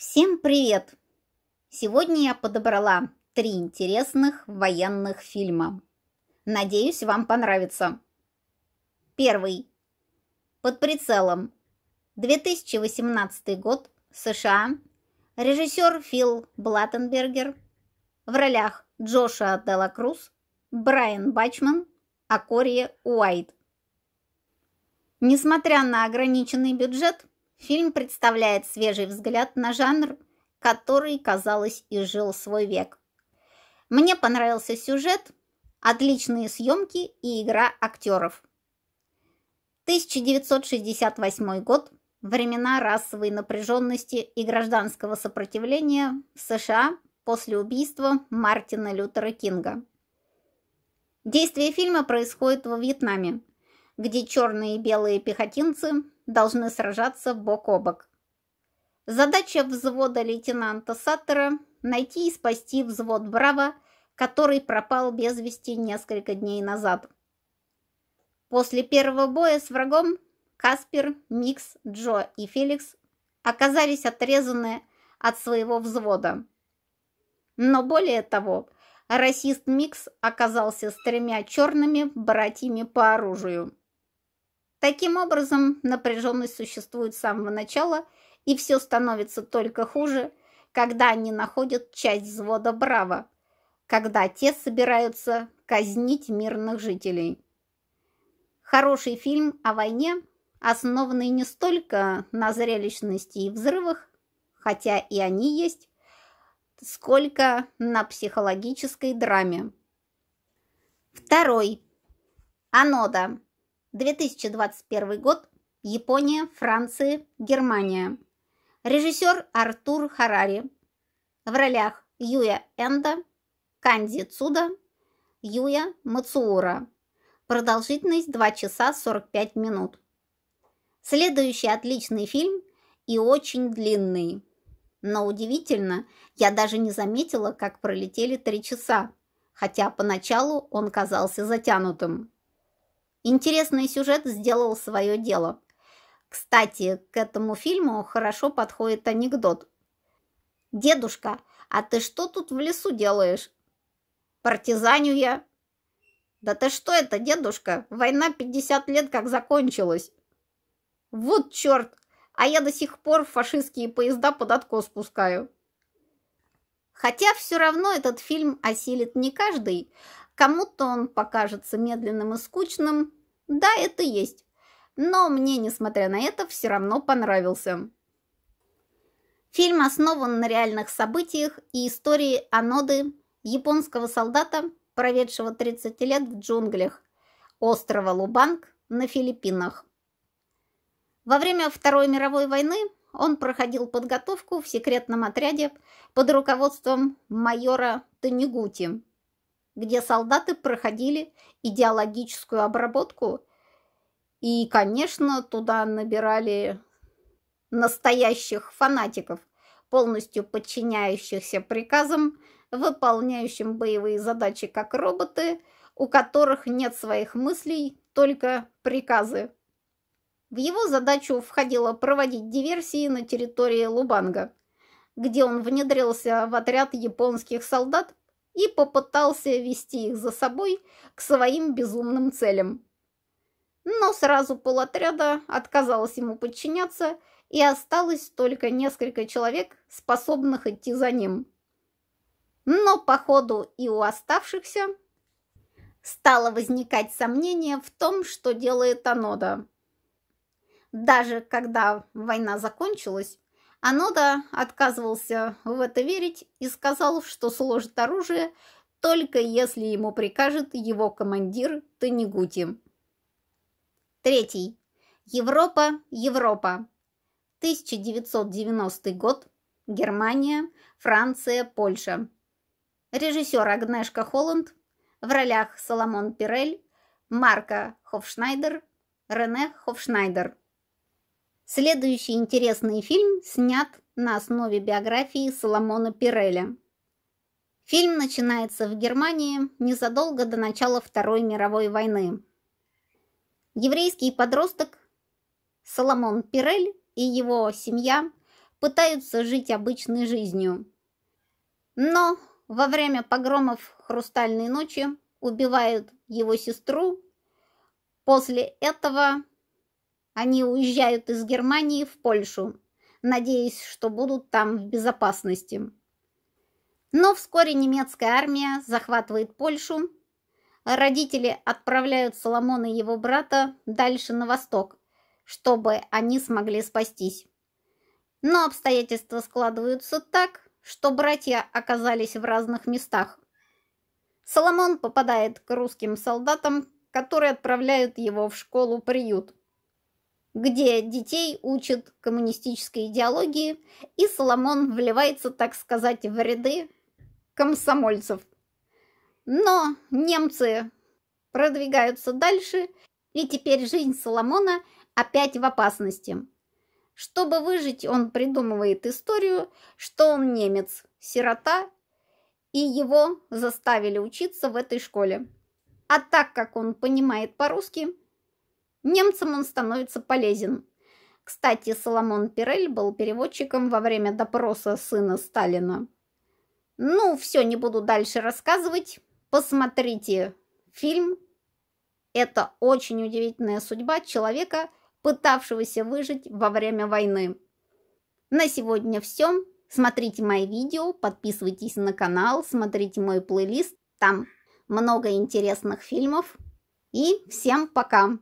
Всем привет! Сегодня я подобрала три интересных военных фильма. Надеюсь, вам понравится. Первый. Под прицелом. 2018 год. США. Режиссер Фил Блаттенбергер. В ролях Джоша Делла Круз, Брайан Бачман, Акория Уайт. Несмотря на ограниченный бюджет, Фильм представляет свежий взгляд на жанр, который, казалось, и жил свой век. Мне понравился сюжет, отличные съемки и игра актеров. 1968 год – времена расовой напряженности и гражданского сопротивления в США после убийства Мартина Лютера Кинга. Действие фильма происходит во Вьетнаме, где черные и белые пехотинцы должны сражаться бок о бок. Задача взвода лейтенанта Саттера – найти и спасти взвод «Браво», который пропал без вести несколько дней назад. После первого боя с врагом Каспер, Микс, Джо и Феликс оказались отрезаны от своего взвода. Но более того, расист Микс оказался с тремя черными братьями по оружию – Таким образом, напряженность существует с самого начала, и все становится только хуже, когда они находят часть взвода «Браво», когда те собираются казнить мирных жителей. Хороший фильм о войне, основанный не столько на зрелищности и взрывах, хотя и они есть, сколько на психологической драме. Второй. Анода. 2021 год. Япония, Франция, Германия. Режиссер Артур Харари. В ролях Юя Энда, Канди Цуда, Юя Мацуура. Продолжительность 2 часа 45 минут. Следующий отличный фильм и очень длинный. Но удивительно, я даже не заметила, как пролетели три часа, хотя поначалу он казался затянутым. Интересный сюжет сделал свое дело. Кстати, к этому фильму хорошо подходит анекдот. «Дедушка, а ты что тут в лесу делаешь?» «Партизаню я». «Да ты что это, дедушка? Война 50 лет как закончилась». «Вот черт! А я до сих пор фашистские поезда под откос пускаю». Хотя все равно этот фильм осилит не каждый, Кому-то он покажется медленным и скучным. Да, это есть. Но мне, несмотря на это, все равно понравился. Фильм основан на реальных событиях и истории Аноды, японского солдата, проведшего 30 лет в джунглях острова Лубанг на Филиппинах. Во время Второй мировой войны он проходил подготовку в секретном отряде под руководством майора Танегути где солдаты проходили идеологическую обработку. И, конечно, туда набирали настоящих фанатиков, полностью подчиняющихся приказам, выполняющим боевые задачи как роботы, у которых нет своих мыслей, только приказы. В его задачу входило проводить диверсии на территории Лубанга, где он внедрился в отряд японских солдат, и попытался вести их за собой к своим безумным целям. Но сразу полотряда отказалось ему подчиняться, и осталось только несколько человек, способных идти за ним. Но по ходу и у оставшихся стало возникать сомнение в том, что делает Анода. Даже когда война закончилась, Анода ну отказывался в это верить и сказал, что сложит оружие, только если ему прикажет его командир Танегути. Третий. Европа, Европа. 1990 год. Германия, Франция, Польша. Режиссер Агнешка Холланд. В ролях Соломон Пирель, Марка Хофшнайдер, Рене Хофшнайдер. Следующий интересный фильм снят на основе биографии Соломона Пиреля. Фильм начинается в Германии незадолго до начала Второй мировой войны. Еврейский подросток Соломон Пирель и его семья пытаются жить обычной жизнью. Но во время погромов «Хрустальной ночи» убивают его сестру. После этого они уезжают из Германии в Польшу, надеясь, что будут там в безопасности. Но вскоре немецкая армия захватывает Польшу. Родители отправляют Соломона и его брата дальше на восток, чтобы они смогли спастись. Но обстоятельства складываются так, что братья оказались в разных местах. Соломон попадает к русским солдатам, которые отправляют его в школу-приют где детей учат коммунистической идеологии, и Соломон вливается, так сказать, в ряды комсомольцев. Но немцы продвигаются дальше, и теперь жизнь Соломона опять в опасности. Чтобы выжить, он придумывает историю, что он немец, сирота, и его заставили учиться в этой школе. А так как он понимает по-русски, Немцам он становится полезен. Кстати, Соломон Пирель был переводчиком во время допроса сына Сталина. Ну, все, не буду дальше рассказывать. Посмотрите фильм. Это очень удивительная судьба человека, пытавшегося выжить во время войны. На сегодня все. Смотрите мои видео, подписывайтесь на канал, смотрите мой плейлист. Там много интересных фильмов. И всем пока!